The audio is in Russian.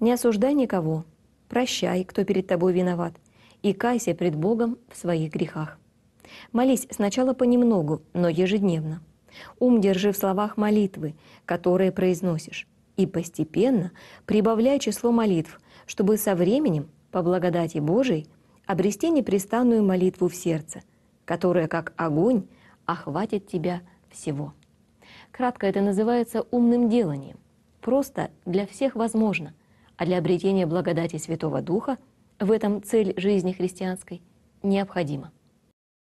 Не осуждай никого, прощай, кто перед тобой виноват, и кайся пред Богом в своих грехах. Молись сначала понемногу, но ежедневно. Ум держи в словах молитвы, которые произносишь, и постепенно прибавляй число молитв, чтобы со временем, по благодати Божией, обрести непрестанную молитву в сердце, которая, как огонь, охватит тебя всего. Кратко это называется умным деланием. Просто для всех возможно – а для обретения благодати Святого Духа в этом цель жизни христианской необходима.